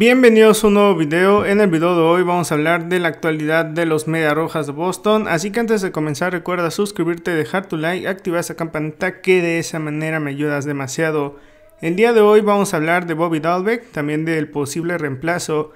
Bienvenidos a un nuevo video, en el video de hoy vamos a hablar de la actualidad de los Media Rojas de Boston, así que antes de comenzar recuerda suscribirte, dejar tu like, activar esa campanita que de esa manera me ayudas demasiado. El día de hoy vamos a hablar de Bobby Dalbeck, también del posible reemplazo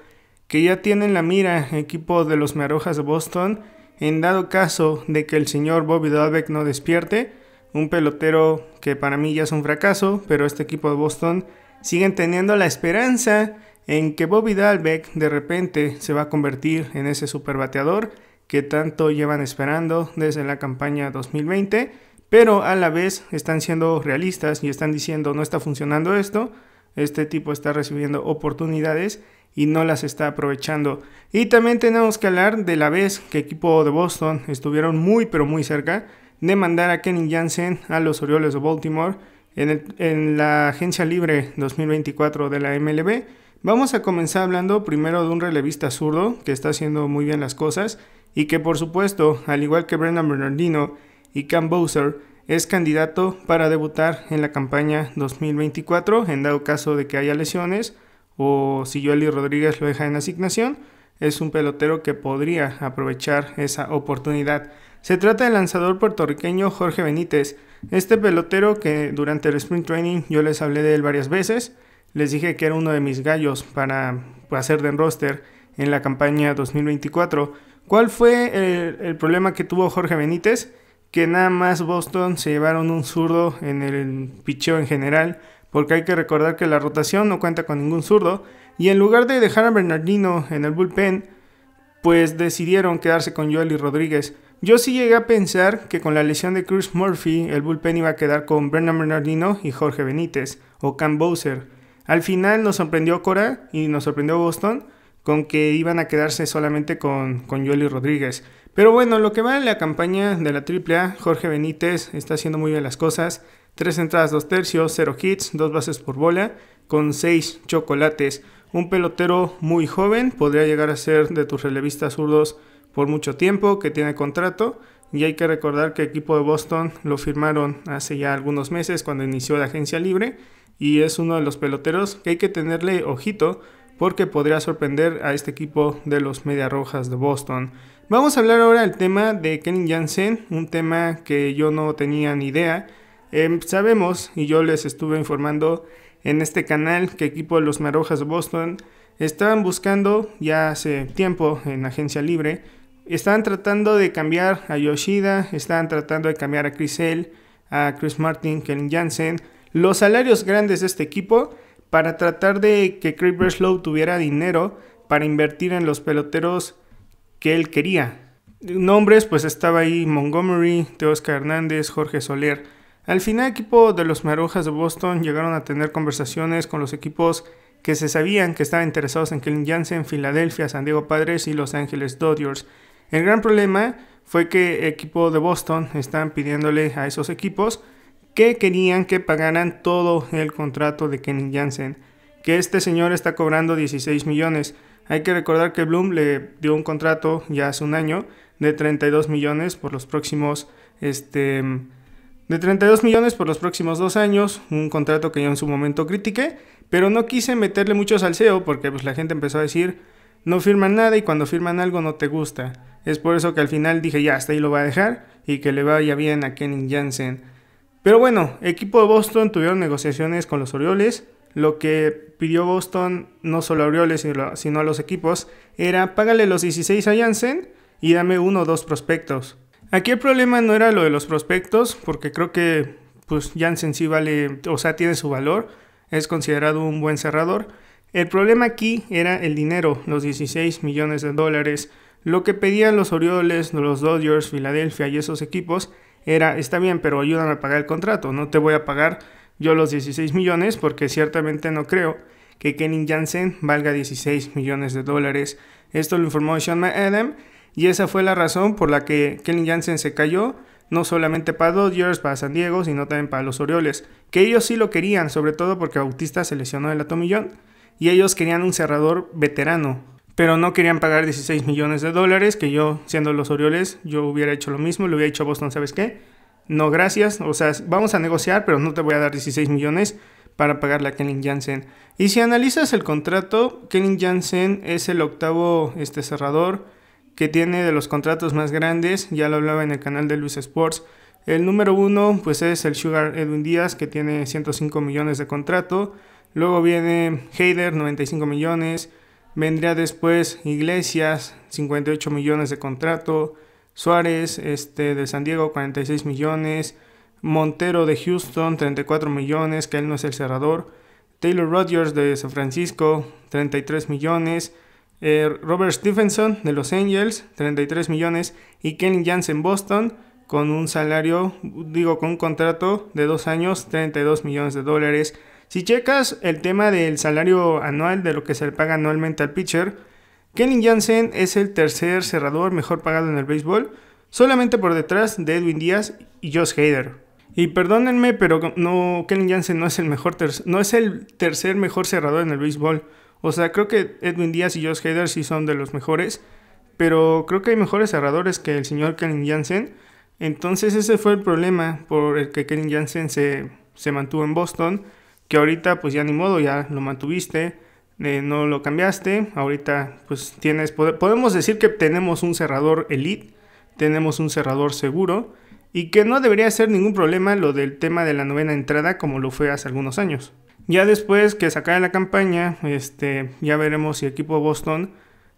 que ya tiene en la mira el equipo de los Media Rojas de Boston, en dado caso de que el señor Bobby Dalbeck no despierte, un pelotero que para mí ya es un fracaso, pero este equipo de Boston siguen teniendo la esperanza en que Bobby Dalbeck de repente se va a convertir en ese superbateador que tanto llevan esperando desde la campaña 2020, pero a la vez están siendo realistas y están diciendo no está funcionando esto, este tipo está recibiendo oportunidades y no las está aprovechando. Y también tenemos que hablar de la vez que equipo de Boston estuvieron muy pero muy cerca de mandar a Kenny Jansen a los Orioles de Baltimore en, en la agencia libre 2024 de la MLB Vamos a comenzar hablando primero de un relevista zurdo que está haciendo muy bien las cosas y que por supuesto, al igual que Brendan Bernardino y Cam Bowser, es candidato para debutar en la campaña 2024 en dado caso de que haya lesiones o si Yoli Rodríguez lo deja en asignación, es un pelotero que podría aprovechar esa oportunidad. Se trata del lanzador puertorriqueño Jorge Benítez, este pelotero que durante el Spring Training yo les hablé de él varias veces, les dije que era uno de mis gallos para hacer de roster en la campaña 2024. ¿Cuál fue el, problema que tuvo Jorge Benítez? Que nada más Boston se llevaron un zurdo en el picheo en general, porque hay que recordar que la rotación no cuenta con ningún zurdo. Y en lugar de dejar a Bernardino en el bullpen, pues decidieron quedarse con Joel y Rodríguez. Yo sí llegué a pensar que con la lesión de Chris Murphy, el bullpen iba a quedar con Bernardino y Jorge Benítez, o Cam Bowser al final nos sorprendió Cora y nos sorprendió Boston con que iban a quedarse solamente con, con Yoli Rodríguez. Pero bueno, lo que va en la campaña de la AAA, Jorge Benítez está haciendo muy bien las cosas. Tres entradas, dos tercios, cero hits, dos bases por bola, con seis chocolates. Un pelotero muy joven, podría llegar a ser de tus relevistas zurdos por mucho tiempo, que tiene contrato, y hay que recordar que el equipo de Boston lo firmaron hace ya algunos meses cuando inició la agencia libre y es uno de los peloteros que hay que tenerle ojito porque podría sorprender a este equipo de los Media Rojas de Boston. Vamos a hablar ahora del tema de Kenny Jansen, un tema que yo no tenía ni idea. Em, sabemos, y yo les estuve informando en este canal, que equipo de los Media Rojas de Boston estaban buscando ya hace tiempo en agencia libre Estaban tratando de cambiar a Yoshida, estaban tratando de cambiar a Chris L, a Chris Martin, Kellen Jansen. Los salarios grandes de este equipo para tratar de que Craig Breslow tuviera dinero para invertir en los peloteros que él quería. Nombres, pues estaba ahí Montgomery, Teosca Hernández, Jorge Soler. Al final, el equipo de los Marojas de Boston llegaron a tener conversaciones con los equipos que se sabían que estaban interesados en Kellen Jansen, Filadelfia, San Diego Padres y Los Ángeles Dodgers. El gran problema fue que el equipo de Boston están pidiéndole a esos equipos que querían que pagaran todo el contrato de Kenny Jansen, que este señor está cobrando 16 millones. Hay que recordar que Bloom le dio un contrato ya hace un año de 32 millones por los próximos este de 32 millones por los próximos dos años, un contrato que yo en su momento critiqué, pero no quise meterle mucho salseo porque pues la gente empezó a decir, no firman nada y cuando firman algo no te gusta. Es por eso que al final dije, ya, hasta ahí lo va a dejar y que le vaya bien a Kenny Jansen. Pero bueno, equipo de Boston tuvieron negociaciones con los Orioles. Lo que pidió Boston, no solo a Orioles, sino a los equipos, era págale los 16 a Jansen y dame uno o dos prospectos. Aquí el problema no era lo de los prospectos, porque creo que pues Jansen sí vale, o sea, tiene su valor, es considerado un buen cerrador. El problema aquí era el dinero, los 16 millones de dólares. Lo que pedían los Orioles, los Dodgers, Filadelfia y esos equipos era, está bien, pero ayúdame a pagar el contrato, no te voy a pagar yo los 16 millones porque ciertamente no creo que Kenny Jansen valga 16 millones de dólares. Esto lo informó Sean McAdam y esa fue la razón por la que Kenny Jansen se cayó, no solamente para Dodgers, para San Diego, sino también para los Orioles, que ellos sí lo querían, sobre todo porque Bautista se lesionó el atomillón y ellos querían un cerrador veterano, pero no querían pagar 16 millones de dólares, que yo, siendo los Orioles, yo hubiera hecho lo mismo, le hubiera dicho a Boston, ¿sabes qué? No, gracias, o sea, vamos a negociar, pero no te voy a dar 16 millones para pagarle a Kenning Jansen. Y si analizas el contrato, Kenning Jansen es el octavo este, cerrador que tiene de los contratos más grandes, ya lo hablaba en el canal de Luis Sports. El número uno pues es el Sugar Edwin Díaz que tiene 105 millones de contrato. Luego viene Heider, 95 millones. Vendría después Iglesias, 58 millones de contrato. Suárez, este, de San Diego, 46 millones. Montero de Houston, 34 millones, que él no es el cerrador. Taylor Rogers de San Francisco, 33 millones. Eh, Robert Stephenson de Los Angeles, 33 millones. Y Kenny Jansen Boston, con un salario, digo, con un contrato de dos años, 32 millones de dólares. Si checas el tema del salario anual, de lo que se le paga anualmente al pitcher, Kenny Jansen es el tercer cerrador mejor pagado en el béisbol, solamente por detrás de Edwin Díaz y Josh Hader. Y perdónenme, pero no, Jansen no es el mejor no es el tercer mejor cerrador en el béisbol. O sea, creo que Edwin Díaz y Josh Hader sí son de los mejores, pero creo que hay mejores cerradores que el señor Kenny Jansen. Entonces ese fue el problema por el que Kenny Jansen se, se mantuvo en Boston que ahorita pues ya ni modo, ya lo mantuviste, eh, no lo cambiaste, ahorita pues tienes, podemos decir que tenemos un cerrador elite, tenemos un cerrador seguro y que no debería ser ningún problema lo del tema de la novena entrada como lo fue hace algunos años. Ya después que se la campaña, este, ya veremos si equipo Boston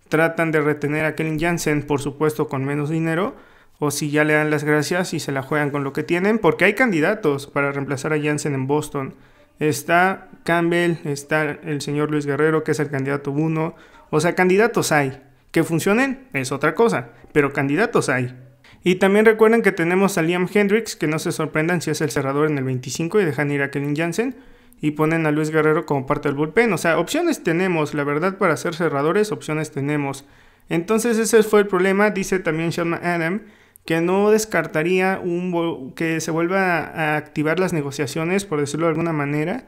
tratan de retener a Kellen Jansen, por supuesto, con menos dinero, o si ya le dan las gracias y se la juegan con lo que tienen, porque hay candidatos para reemplazar a Jansen en Boston. Está Campbell, está el señor Luis Guerrero, que es el candidato 1. O sea, candidatos hay. Que funcionen es otra cosa, pero candidatos hay. Y también recuerden que tenemos a Liam Hendricks, que no se sorprendan si es el cerrador en el 25 y dejan ir a Kellen Jansen y ponen a Luis Guerrero como parte del bullpen. O sea, opciones tenemos, la verdad, para ser cerradores, opciones tenemos. Entonces ese fue el problema, dice también Sean Adam, que no descartaría un que se vuelva a activar las negociaciones, por decirlo de alguna manera.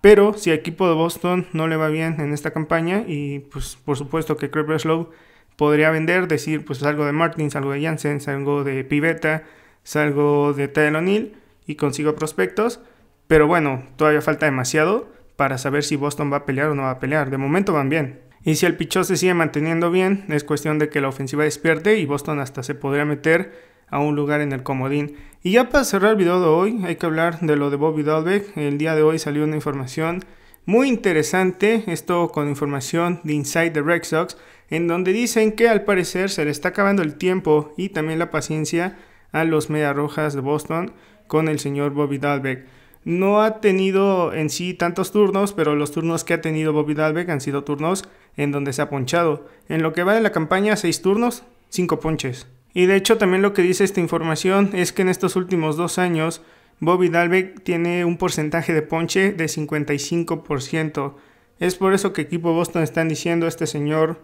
Pero si el equipo de Boston no le va bien en esta campaña, y pues por supuesto que Craig Slow podría vender, decir pues algo de Martin, algo de Janssen, algo de Pivetta, salgo de Taylor O'Neill y consigo prospectos. Pero bueno, todavía falta demasiado para saber si Boston va a pelear o no va a pelear. De momento van bien. Y si el pichón se sigue manteniendo bien, es cuestión de que la ofensiva despierte y Boston hasta se podría meter a un lugar en el comodín. Y ya para cerrar el video de hoy, hay que hablar de lo de Bobby Dalbeck. El día de hoy salió una información muy interesante, esto con información de Inside the Red Sox, en donde dicen que al parecer se le está acabando el tiempo y también la paciencia a los Mediarrojas de Boston con el señor Bobby Dalbeck. No ha tenido en sí tantos turnos, pero los turnos que ha tenido Bobby Dalbeck han sido turnos en donde se ha ponchado. En lo que va de la campaña, 6 turnos, 5 ponches. Y de hecho también lo que dice esta información es que en estos últimos dos años Bobby Dalbeck tiene un porcentaje de ponche de 55%. Es por eso que equipo Boston están diciendo este señor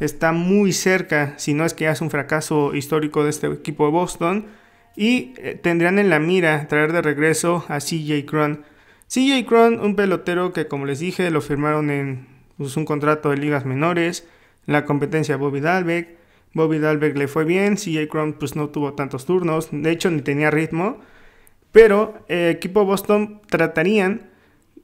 está muy cerca, si no es que hace un fracaso histórico de este equipo de Boston y eh, tendrían en la mira traer de regreso a CJ Cron. CJ Cron, un pelotero que como les dije lo firmaron en pues, un contrato de ligas menores, la competencia Bobby Dalbeck. Bobby Dalbeck le fue bien, CJ Cron pues no tuvo tantos turnos, de hecho ni tenía ritmo, pero el eh, equipo Boston tratarían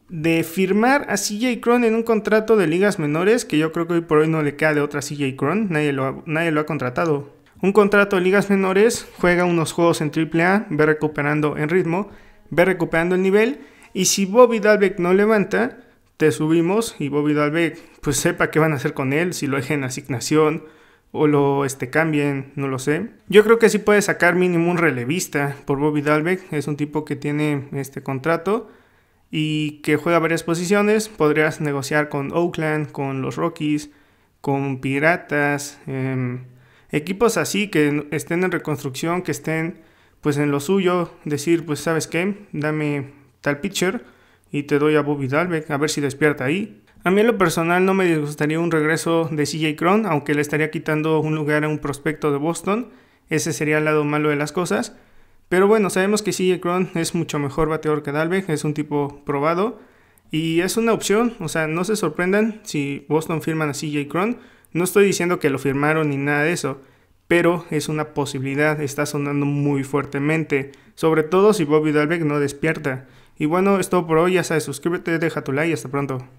de firmar a CJ Cron en un contrato de ligas menores, que yo creo que hoy por hoy no le queda de otra CJ Cron, nadie nadie lo ha contratado. Un contrato de ligas menores, juega unos juegos en AAA, ve recuperando en ritmo, ve recuperando el nivel. Y si Bobby Dalbeck no levanta, te subimos y Bobby Dalbeck pues sepa qué van a hacer con él, si lo dejen asignación o lo este, cambien, no lo sé. Yo creo que sí puede sacar mínimo un relevista por Bobby Dalbeck, es un tipo que tiene este contrato y que juega varias posiciones, podrías negociar con Oakland, con los Rockies, con Piratas. Em, equipos así que estén en reconstrucción, que estén pues en lo suyo, decir, pues sabes qué, dame tal pitcher y te doy a Bobby Dalbeck, a ver si despierta ahí. A mí en lo personal no me disgustaría un regreso de CJ Cron, aunque le estaría quitando un lugar a un prospecto de Boston, ese sería el lado malo de las cosas. Pero bueno, sabemos que CJ Cron es mucho mejor bateador que Dalbeck, es un tipo probado y es una opción, o sea, no se sorprendan si Boston firman a CJ Cron no estoy diciendo que lo firmaron ni nada de eso, pero es una posibilidad, está sonando muy fuertemente, sobre todo si Bobby Dalbeck no despierta. Y bueno, es todo por hoy, ya sabes, suscríbete, deja tu like y hasta pronto.